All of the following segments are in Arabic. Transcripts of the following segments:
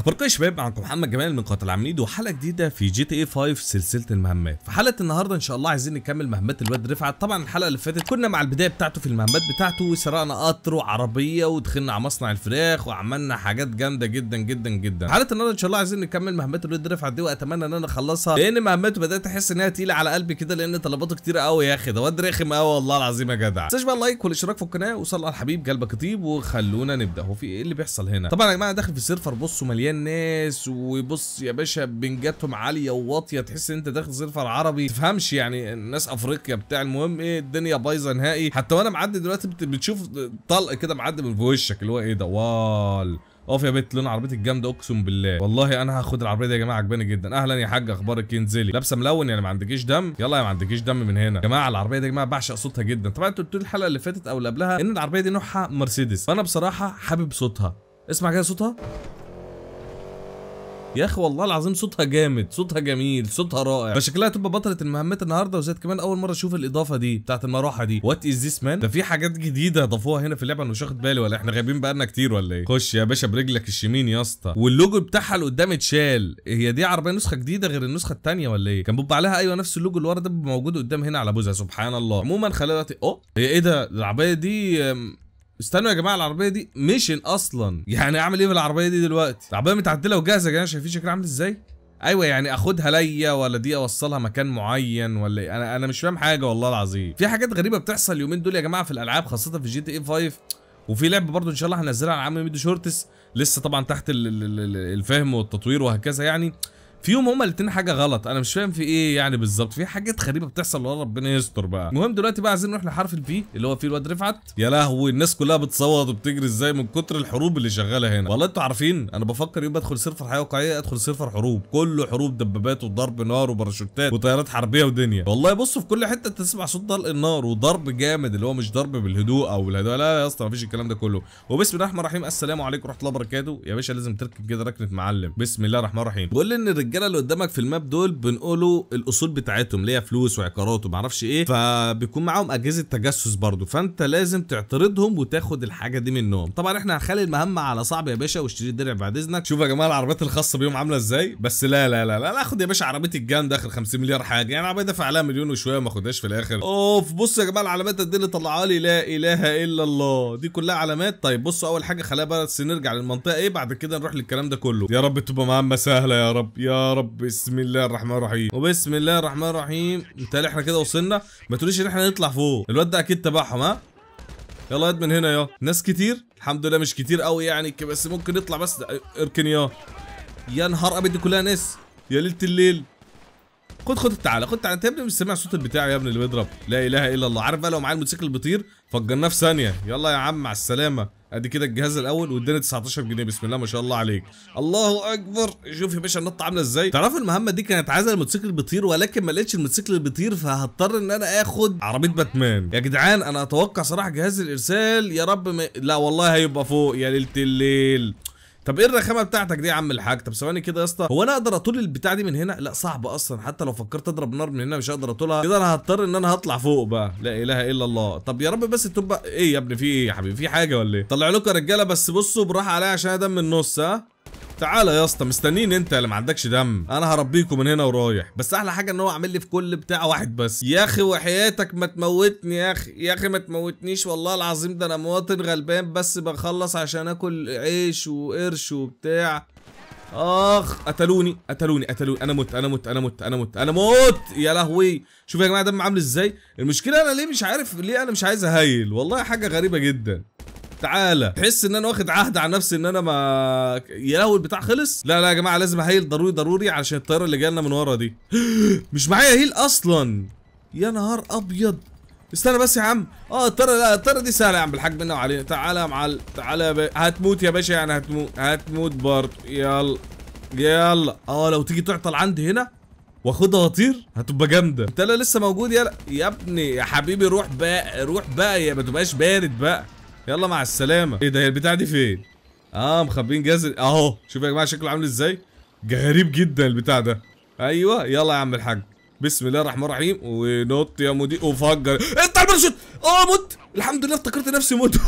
اخباركم يا شباب معكم محمد جمال من قناه العميد وحلقه جديده في جي تي اي 5 سلسله المهمات في حلقه النهارده ان شاء الله عايزين نكمل مهمات الواد رفعت طبعا الحلقه اللي فاتت كنا مع البدايه بتاعته في المهمات بتاعته وسرقنا قطر وعربيه ودخلنا على مصنع الفراخ وعملنا حاجات جامده جدا جدا جدا حلقه النهارده ان شاء الله عايزين نكمل مهمات الواد رفعت دي واتمنى ان انا اخلصها لان مهماته بدات احس انها تقيله على قلبي كده لان طلباته كتير قوي يا اخي ده واد رخم قوي والله العظيم يا جدع ما تنساش بقى اللايك والاشتراك في القناه وصل على الحبيب قلبك طيب وخلونا نبدا هو في ايه اللي بيحصل هنا طبعا يا جماعه داخل في السيرفر بصوا مليان مليان ناس وبص يا باشا بنجاتهم عاليه وواطيه تحس ان انت داخل سيرفر عربي تفهمش يعني الناس افريقيا بتاع المهم ايه الدنيا بايظه نهائي حتى وانا معدي دلوقتي بتشوف طلق كده معدي من وشك اللي هو ايه ده وال اقف يا بنت لون عربيتي الجامده اقسم بالله والله انا هاخد العربيه دي يا جماعه عجباني جدا اهلا يا حاج اخبارك إيه؟ انزلي لابسه ملون يعني ما عندكيش دم يلا يا ما عندكيش دم من هنا يا جماعه العربيه دي يا جماعه بعشق صوتها جدا طبعا انتوا قلتوا الحلقه اللي فاتت او اللي قبلها ان العربيه دي نوعها مرسيدس فانا بصراحه حابب صوتها اسمع كده صوتها يا اخي والله العظيم صوتها جامد صوتها جميل صوتها رائع فشكلها تبقى بطله المهمات النهارده وزاد كمان اول مره اشوف الاضافه دي بتاعت المروحه دي وات از ذيس مان ده في حاجات جديده ضافوها هنا في اللعبه انا مش واخد بالي ولا احنا غايبين بقالنا كتير ولا ايه خش يا باشا برجلك الشمين يا اسطى واللوجو بتاعها اللي قدام اتشال هي دي عربيه نسخه جديده غير النسخه الثانيه ولا ايه كان بيبقى عليها ايوه نفس اللوجو اللي ورا ده موجود قدام هنا على بوزها سبحان الله عموما خلينا اوه هي ايه ده العربيه دي استنوا يا جماعه العربيه دي مشن اصلا يعني اعمل ايه بالعربيه دي دلوقتي العربيه متعدله وجاهزه يا جماعه شايفين شكلها عامل ازاي ايوه يعني اخدها ليا ولا دي اوصلها مكان معين ولا إيه؟ انا انا مش فاهم حاجه والله العظيم في حاجات غريبه بتحصل اليومين دول يا جماعه في الالعاب خاصه في جي تي اي 5 وفي لعبه برضو ان شاء الله هنزلها على عم ميدو شورتس لسه طبعا تحت الفهم والتطوير وهكذا يعني فيهم هما الاثنين حاجه غلط انا مش فاهم في ايه يعني بالظبط في حاجات غريبه بتحصل والله ربنا يستر بقى المهم دلوقتي بقى عايزين نروح لحرف البي اللي هو فيه الواد رفعت يا لهوي الناس كلها بتصوت وبتجري ازاي من كتر الحروب اللي شغاله هنا والله انتوا عارفين انا بفكر يوم بدخل سيرفر حياه واقعيه ادخل سيرفر حروب كله حروب دبابات وضرب نار وباراشوتات وطيارات حربيه ودنيا والله بصوا في كل حته تسمع صوت طلق النار وضرب جامد اللي هو مش ضرب بالهدوء او الهدوء لا يا اسطى مفيش الكلام ده كله وبسم الله الرحمن الرحيم السلام عليكم ورحمه الله وبركاته يا باشا لازم تركب كده ركنه معلم بسم الله الرحمن الرحيم بقول ان الرجاله اللي قدامك في الماب دول بنقولوا الاصول بتاعتهم اللي هي فلوس وعقارات ومعرفش ايه فبيكون معاهم اجهزه تجسس برضو فانت لازم تعترضهم وتاخد الحاجه دي منهم طبعا احنا هنخلي المهمه على صعب يا باشا واشتري الدرع بعد اذنك شوف يا جماعه العربيات الخاصه بيهم عامله ازاي بس لا لا لا لا, لا اخد يا باشا عربيه الجامده اخر 50 مليار حاجه يعني عربيه دافع عليها مليون وشويه ما اخدهاش في الاخر اوف بص يا جماعه العلامات دي إيه اللي طلعها لي لا اله الا الله دي كلها علامات طيب بصوا اول حاجه خلينا بس نرجع للمنطقه ايه بعد كده نروح للكلام ده كله يا رب تبقى مهمه سهله يا رب يا رب بسم الله الرحمن الرحيم وبسم الله الرحمن الرحيم انت احنا كده وصلنا ما تقوليش ان احنا نطلع فوق الواد ده اكيد تبعهم ها يلا يد من هنا يا ناس كتير الحمد لله مش كتير قوي يعني بس ممكن نطلع بس اركن يا يا نهار ابيض دي كلها ناس يا ليله الليل خد خد تعالى خد تعالى انت يا ابني مش سامع صوت البتاع يا ابني اللي بيضرب لا اله الا الله عارف بقى لو معايا الموتوسيكل بيطير فجرناه في ثانيه يلا يا عم مع السلامه ادي كده الجهاز الاول واداني 19 جنيه بسم الله ما شاء الله عليك الله اكبر شوف يا باشا النطه عامله ازاي تعرفوا المهمه دي كانت عايزه الموتوسيكل بيطير ولكن ما لقيتش الموتوسيكل بيطير فهضطر ان انا اخد عربيه باتمان يا جدعان انا اتوقع صراحه جهاز الارسال يا رب ما... لا والله هيبقى فوق يا ليله الليل طب ايه الرخامه بتاعتك دي يا عم الحاج طب ثواني كده يا اسطى هو انا اقدر اطول البتاع دي من هنا لا صعب اصلا حتى لو فكرت اضرب نار من هنا مش هقدر اطولها كده انا هضطر ان انا هطلع فوق بقى لا اله الا الله طب يا رب بس تبقى ايه يا ابني في ايه يا حبيبي في حاجه ولا ايه طلع لكم يا رجاله بس بصوا براحه عليا عشان ادم النص ها تعالى يا اسطى مستنيين انت اللي ما عندكش دم انا هربيكم من هنا ورايح بس احلى حاجه ان هو عامل لي في كل بتاع واحد بس يا اخي وحياتك ما تموتني يا اخي يا اخي ما تموتنيش والله العظيم ده انا مواطن غلبان بس بخلص عشان اكل عيش وقرش وبتاع اخ قتلوني قتلوني قتلوني انا مت انا مت انا مت انا مت انا مت يا لهوي شوف يا جماعه دم عامل ازاي المشكله انا ليه مش عارف ليه انا مش عايز اهيل والله حاجه غريبه جدا تعالى تحس ان انا واخد عهد على نفسي ان انا ما يا لهوي البتاع خلص لا لا يا جماعه لازم اهيل ضروري ضروري علشان الطياره اللي جايه لنا من ورا دي مش معايا هيل اصلا يا نهار ابيض استنى بس يا عم اه الطياره لا الطياره دي سهله يا عم بالحاج منها وعلينا تعالى يا معلم تعالى يا باشا هتموت يا باشا يعني هتموت هتموت برضه يلا يلا اه لو تيجي تعطل عندي هنا واخدها واطير هتبقى جامده انت لسه موجود يا يا ابني يا حبيبي روح بقى روح بقى يا ما تبقاش بارد بقى يلا مع السلامه ايه ده هي البتاعه دي فين اه مخبيين جزر اهو شوفوا يا جماعه شكله عامل ازاي غريب جدا البتاع ده ايوه يلا يا عم الحاج بسم الله الرحمن الرحيم ونط يا مدير وفجر انت إيه، الباراشوت طيب، اه مت الحمد لله افتكرت نفسي مت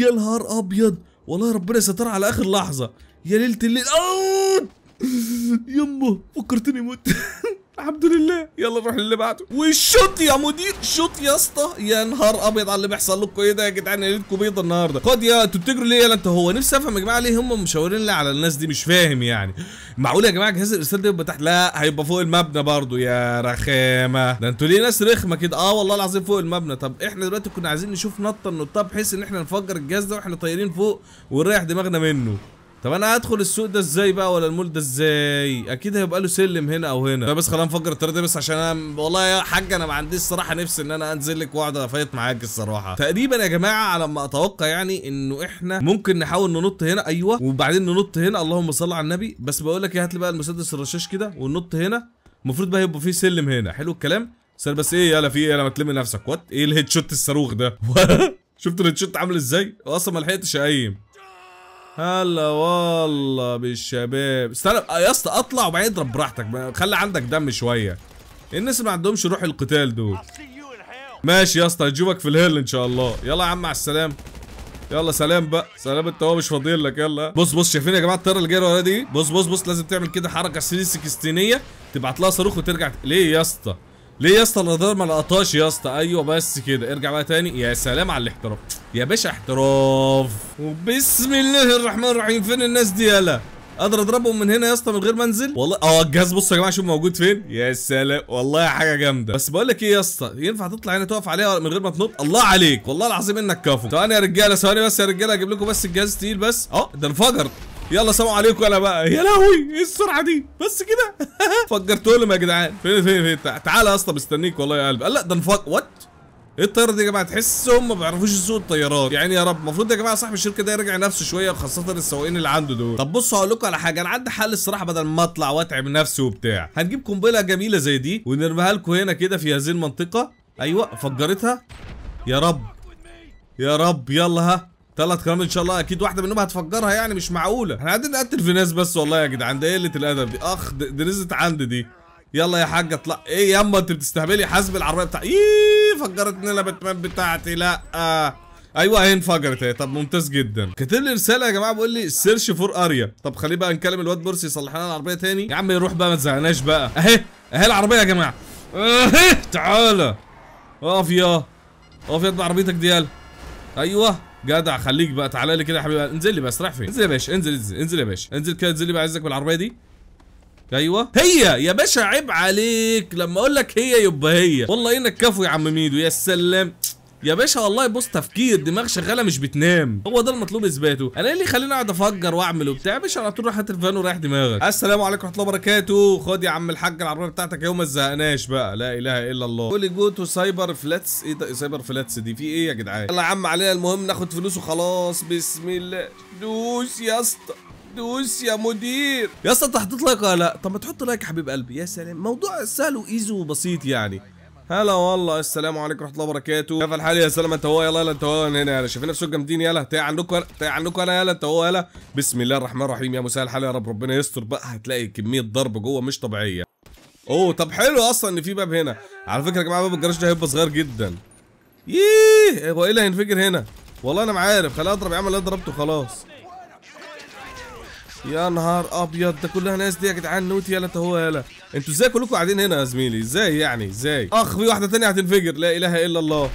يا نهار ابيض والله ربنا يستر على اخر لحظه يا ليله الليل اه يمه فكرتني مت الحمد لله يلا نروح للي بعده والشوط يا مدير شوط يا اسطى يا نهار ابيض على اللي بيحصل لكم ايه ده يا جدعان ليلتكم بيضه النهارده خد يا انتوا بتجروا ليه يلا انت هو نفسي افهم يا جماعه ليه هم مشاورين لي على الناس دي مش فاهم يعني معقول يا جماعه جهاز الارسال ده يبقى تحت لا هيبقى فوق المبنى برضو يا رخامه ده انتوا ليه ناس رخمه كده اه والله العظيم فوق المبنى طب احنا دلوقتي كنا عايزين نشوف نطه النطه بحيث ان احنا نفجر الجهاز ده واحنا طايرين فوق ونريح دماغنا منه طب انا هدخل السوق ده ازاي بقى ولا المول ده ازاي اكيد هيبقى له سلم هنا او هنا لا بس خلينا نفكر الطريق ده بس عشان انا والله يا حاج انا ما عنديش الصراحه نفسي ان انا انزل لك واقعد افايت معاك الصراحه تقريبا يا جماعه على ما اتوقع يعني انه احنا ممكن نحاول ننط هنا ايوه وبعدين ننط هنا اللهم صل على النبي بس بقول لك إيه، هات لي بقى المسدس الرشاش كده وننط هنا المفروض بقى يبقى فيه سلم هنا حلو الكلام سر بس ايه يلا في ايه يلا ما تلم نفسك وات ايه الهيد شوت الصاروخ ده شفت الهيد شوت عامل ازاي اصلا ما لحقتش اقيم هلا والله بالشباب استنى يا اسطى اطلع وبعدين اضرب براحتك خلي عندك دم شويه الناس اللي ما عندهمش روح القتال دول ماشي يا اسطى هجيبك في الهيل ان شاء الله يلا يا عم على السلامه يلا سلام بقى سلام انت هو مش فاضيين لك يلا بص بص شايفين يا جماعه الطياره اللي جايه ورا دي بص بص بص لازم تعمل كده حركه 360 تبعت لها صاروخ وترجع ليه يا اسطى ليه يا اسطى الرادار ما لقطاش يا اسطى ايوه بس كده ارجع بقى تاني يا سلام على الاحتراف يا باشا احتراف وبسم الله الرحمن الرحيم فين الناس دي يالا اقدر اضربهم من هنا يا اسطى من غير ما انزل والله اه الجهاز بصوا يا جماعه شوف موجود فين يا سلام والله حاجه جامده بس بقول لك ايه يا اسطى ينفع تطلع هنا تقف عليها من غير ما تنط الله عليك والله العظيم انك كفو ثواني يا رجاله ثواني بس يا رجاله اجيب لكم بس الجهاز تقيل بس اه ده انفجر يلا سلام عليكم انا بقى يا لهوي ايه السرعه دي بس كده فجرتهم يا جدعان فين فين فين تعالى يا اسطى مستنيك والله يا قلبي لا ده انفجر وات ايه الطياره دي يا جماعه تحس هم ما بيعرفوش يسوقوا الطيارات يعني يا رب المفروض يا جماعه صاحب الشركه ده يراجع نفسه شويه وخاصه السواقين اللي عنده دول طب بصوا هقول لكم على حاجه انا عندي حل الصراحه بدل ما اطلع واتعب نفسي وبتاع هنجيب قنبله جميله زي دي ونرميها لكم هنا كده في هذه المنطقه ايوه فجرتها يا رب يا رب يلا ها تلات كلام ان شاء الله اكيد واحده منهم هتفجرها يعني مش معقوله احنا قاعدين نقتل في ناس بس والله يا جدعان ده قله الادب دي اخ دي نزلت عندي دي يلا يا حاج اطلع ايه ياما انت بتستهبلي حاسب العربيه بتاع إيه فجرتني انا باتمان بتاعتي لا آه. ايوه هي انفجرت اهي طب ممتاز جدا كاتب لي رساله يا جماعه بيقول لي سيرش فور اريا طب خليه بقى نكلم الواد بورس يصلح لنا العربيه تاني يا عم يروح بقى ما تزهقناش بقى اهي اهي العربيه يا جماعه اهي تعالى اقف يا اقف يا عربيتك دي يالا ايوه جدع خليك بقى تعالى لي كده يا حبيبي انزل لي بس رايح فين انزل يا باشا انزل انزل انزل يا باشا انزل كده انزل لي بقى عايزك بالعربيه دي ايوه هي يا باشا عيب عليك لما اقول لك هي يبقى هي والله انك كفو يا عم ميدو يا سلام يا باشا والله بص تفكير دماغ شغاله مش بتنام هو ده المطلوب اثباته انا ايه اللي خليني اقعد افجر واعمل وبتاع يا باشا على طول راح هات الفان ورايح دماغك السلام عليكم ورحمه الله وبركاته خد يا عم الحاج العربيه بتاعتك يوم ما تزهقناش بقى لا اله الا الله قول جو تو سايبر فلاتس ايه ده سايبر فلاتس دي في ايه يا جدعان يلا يا عم علينا المهم ناخد فلوس وخلاص بسم الله دوس يا اسطى دوس يا مدير يا اسطى انت حطيت لايك ولا لا طب ما تحط لايك يا حبيب قلبي يا سلام موضوع سهل وايزي وبسيط يعني هلا والله السلام عليكم ورحمه الله وبركاته كيف الحال يا سلام انت هو يلا يلا انت هو هنا يلا شايفين نفسكم جامدين يلا تعال عنكم تعال عنكم انا يلا انت هو يلا بسم الله الرحمن الرحيم يا مسهل الحال يا رب ربنا يستر بقى هتلاقي كميه ضرب جوه مش طبيعيه اوه طب حلو اصلا ان في باب هنا على فكره يا جماعه باب الجراج ده هيبقى صغير جدا ييه هو ايه اللي هينفجر هنا والله انا ما عارف خليني اضرب يا عم اللي ضربته خلاص يا نهار ابيض ده كلها ناس دي يا جدعان نوت يلا هو يلا انتوا ازاي كلكم قاعدين هنا يا زميلي ازاي يعني ازاي اخ في واحده ثانيه هتنفجر لا اله الا الله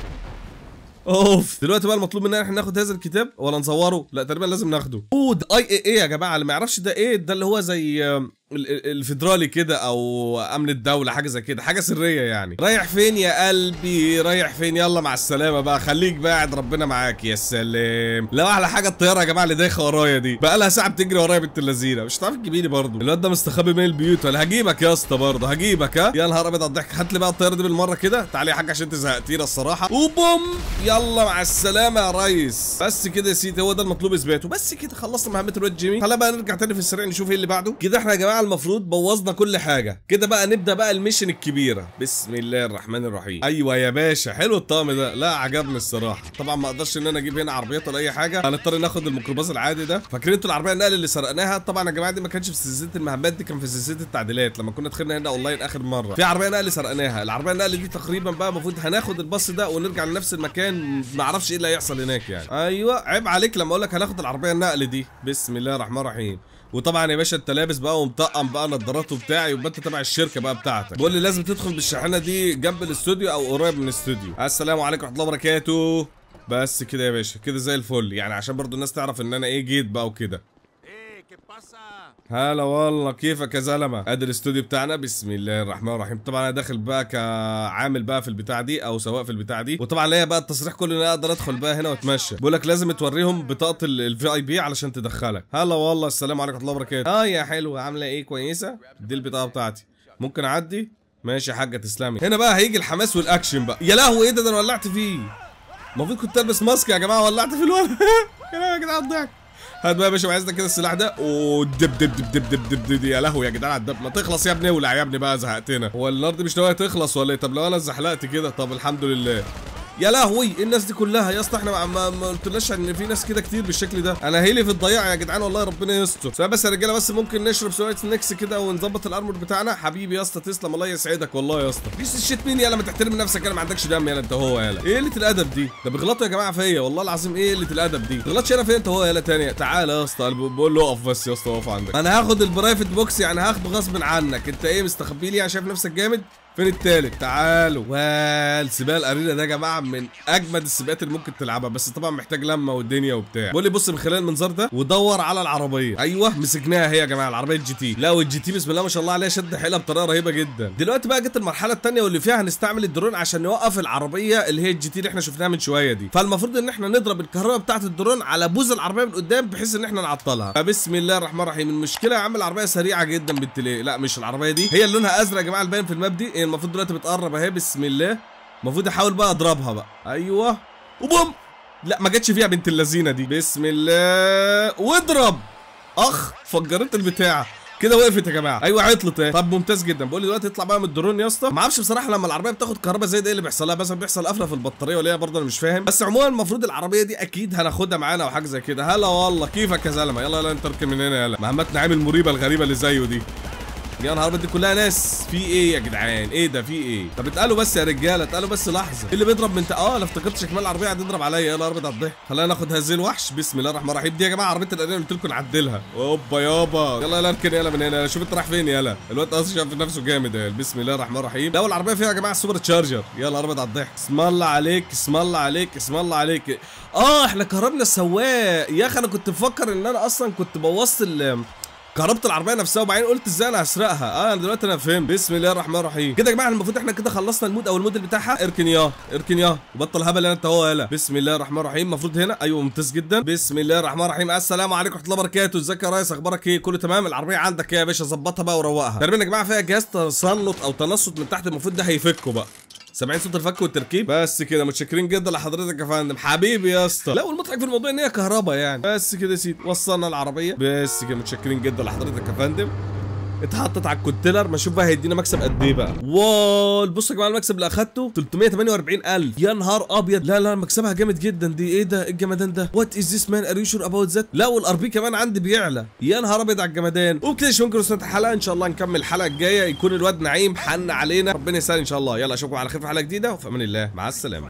اوف دلوقتي بقى المطلوب مننا ان احنا ناخد هذا الكتاب ولا نصوره لا تقريبا لازم ناخده اود اي اي اي يا جماعه اللي ما يعرفش ده ايه ده اللي هو زي الفيدرالي كده او امن الدوله حاجه زي كده حاجه سريه يعني رايح فين يا قلبي رايح فين يلا مع السلامه بقى خليك باعد ربنا معاك يا سلام لو احلى حاجه الطياره يا جماعه اللي دايخه ورايا دي بقى لها ساعه بتجري ورايا بنت اللذينه مش هتعرف تجيبيني برضه الواد ده مستخبي من البيوت ولا هجيبك يا اسطى برضه هجيبك ها يا نهار ابيض على الضحك هات لي بقى الطياره دي بالمره كده تعالى يا حاج عشان انت زهقتينا الصراحه وبوم يلا مع السلامه يا ريس بس كده يا سيدي هو ده المطلوب اثباته بس كده خلصنا مهمه الواد جيمي خلينا بقى نرجع تاني في السريع نشوف ايه اللي بعده كده احنا يا جماعه المفروض بوظنا كل حاجه كده بقى نبدا بقى الميشن الكبيره بسم الله الرحمن الرحيم ايوه يا باشا حلو الطقم ده لا عجبني الصراحه طبعا ما اقدرش ان انا اجيب هنا عربيات ولا اي حاجه هنضطر ناخد الميكروباص العادي ده فاكرين انتوا العربيه النقل اللي سرقناها طبعا يا جماعه دي ما كانتش في سلسله المهمات دي كان في سلسله التعديلات لما كنا دخلنا هنا اونلاين اخر مره في عربيه نقل سرقناها العربيه النقل دي تقريبا بقى المفروض هناخد الباص ده ونرجع لنفس المكان ما اعرفش ايه اللي هيحصل هناك يعني ايوه عيب عليك لما اقول لك هناخد العربيه النقل دي بسم الله الرحمن الرحيم وطبعا يا باشا انت لابس بقى ومطقم بقى نظاراته بتاعي وبنت تبع الشركه بقى بتاعتك بيقول لي لازم تدخل بالشاحنه دي جنب الاستوديو او قريب من الاستوديو السلام عليكم ورحمه الله وبركاته بس كده يا باشا كده زي الفل يعني عشان برضو الناس تعرف ان انا ايه جيت بقى وكده هلا والله كيفك يا زلمه ادي الاستوديو بتاعنا بسم الله الرحمن الرحيم طبعا انا داخل بقى كعامل بقى في البتاع دي او سواق في البتاع دي وطبعا ليا بقى التصريح كله ان انا اقدر ادخل بقى هنا واتمشى بقول لك لازم توريهم بطاقه الفي اي بي علشان تدخلك هلا والله السلام عليكم ورحمه الله وبركاته اه يا حلوه عامله ايه كويسه دي البطاقه بتاعتي ممكن اعدي ماشي يا حاجه تسلمي هنا بقى هيجي الحماس والاكشن بقى يا لهوي ايه ده ده انا ولعت فيه المفروض كنت البس ماسك يا جماعه ولعت في الولد يا جدعان الضحك هات بقى يا باشا عايزنا كده السلاح ده ودب دب دب دب دب دب, دب, يا لهوي يا جدعان الدب ما تخلص يا ابني ولع يا ابني بقى زهقتنا هو الارض مش ناويه تخلص ولا ايه طب لو انا اتزحلقت كده طب الحمد لله يا لهوي ايه الناس دي كلها يا اسطى احنا ما, ما قلتلناش ان في ناس كده كتير بالشكل ده انا هيلي في الضياع يا جدعان والله ربنا يستر سواء بس يا رجاله بس ممكن نشرب شويه سنكس كده ونظبط الارمور بتاعنا حبيبي يا اسطى تسلم الله يسعدك والله يا اسطى بيس الشيت مين يالا ما تحترم نفسك انا ما عندكش دم يالا انت هو يالا ايه قله الادب دي ده بيغلطوا يا جماعه فيا والله العظيم ايه قله الادب دي ما تغلطش انا فيا انت هو يالا تاني تعالى يا اسطى بقول له اقف بس يا اسطى اقف عندك انا هاخد البرايفت بوكس يعني هاخده غصب عنك انت ايه مستخبي لي يعني؟ شايف نفسك جامد فين التالت تعالوا سباق الارينا ده يا جماعه من اجمد السباقات اللي ممكن تلعبها بس طبعا محتاج لمه والدنيا وبتاع بقول لي بص من خلال المنظر ده ودور على العربيه ايوه مسكناها هي يا جماعه العربيه الجي تي لا والجي تي بسم الله ما شاء الله عليها شد حيلها بطريقه رهيبه جدا دلوقتي بقى جت المرحله الثانيه واللي فيها هنستعمل الدرون عشان نوقف العربيه اللي هي الجي تي اللي احنا شفناها من شويه دي فالمفروض ان احنا نضرب الكهرباء بتاعه الدرون على بوز العربيه من قدام بحيث ان احنا نعطلها فبسم الله الرحمن الرحيم المشكله يا عم العربيه سريعه جدا بالتلاقي. لا مش العربيه دي هي اللي لونها ازرق يا جماعه الباين في المبدئ إيه المفروض دلوقتي بتقرب اهي بسم الله المفروض احاول بقى اضربها بقى ايوه وبوم لا ما جاتش فيها بنت اللذينه دي بسم الله واضرب اخ فجرت البتاعه كده وقفت يا جماعه ايوه عطلت اهي طب ممتاز جدا بقول لي دلوقتي اطلع بقى من الدرون يا اسطى ما اعرفش بصراحه لما العربيه بتاخد كهرباء زي ده ايه اللي بيحصل لها مثلا بيحصل قفله في البطاريه ولا ايه برضه انا مش فاهم بس عموما المفروض العربيه دي اكيد هناخدها معانا او حاجه زي كده هلا والله كيفك يا زلمه يلا يلا انت اركن من هنا يلا مهمتنا عامل مريبه الغريبه اللي زيه دي يا نهار ابيض كلها ناس في ايه يا جدعان ايه ده في ايه طب اتقالوا بس يا رجاله اتقالوا بس لحظه إيه اللي بيضرب من اه انا افتكرت شكمان العربيه هتضرب عليا يا نهار ابيض على الضحك خلينا ناخد هذه الوحش بسم الله الرحمن الرحيم دي يا جماعه عربيه القديمه قلت لكم نعدلها اوبا يابا يلا يلا اركن يلا من هنا شوف انت رايح فين يلا الواد اصلا شايف نفسه جامد يا بسم الله الرحمن الرحيم الاول العربيه فيها يا جماعه السوبر تشارجر يا نهار ابيض على الضحك اسم الله عليك اسم الله عليك اسم الله عليك اه احنا كهربنا السواق يا اخي انا كنت مفكر ان انا اصلا كنت بوظت كهربت العربيه نفسها وبعدين قلت ازاي انا هسرقها اه دلوقتي انا فهمت بسم الله الرحمن الرحيم كده يا جماعه المفروض احنا كده خلصنا المود او المود بتاعها اركن ياه اركن ياه وبطل هبل انت اهو يالا بسم الله الرحمن الرحيم المفروض هنا ايوه ممتاز جدا بسم الله الرحمن الرحيم السلام عليكم ورحمه الله وبركاته ازيك يا ريس اخبارك ايه كله تمام العربيه عندك ايه يا باشا ظبطها بقى وروقها تقريبا يا جماعه فيها جهاز تسلط او تنصت من تحت المفروض ده هيفكه بقى سامعين صوت الفك والتركيب بس كده متشكرين جدا لحضرتك يا فندم حبيبي يا اسطى لا والمضحك في الموضوع ان هي كهرباء يعني بس كده يا سيدي وصلنا العربيه بس كده متشكرين جدا لحضرتك يا فندم اتحطت على الكونتينر ما اشوف بقى هيدينا مكسب قد ايه بقى واو بصوا يا جماعه المكسب اللي اخدته 348000 يا نهار ابيض لا لا مكسبها جامد جدا دي ايه ده ايه الجمدان ده وات از ذس مان ار يو شور اباوت ذات لا والار بي كمان عندي بيعلى يا نهار ابيض على الجمدان وبكده ممكن وصلت الحلقه ان شاء الله نكمل الحلقه الجايه يكون الواد نعيم حن علينا ربنا يسهل ان شاء الله يلا اشوفكم على خير في حلقه جديده وفي امان الله مع السلامه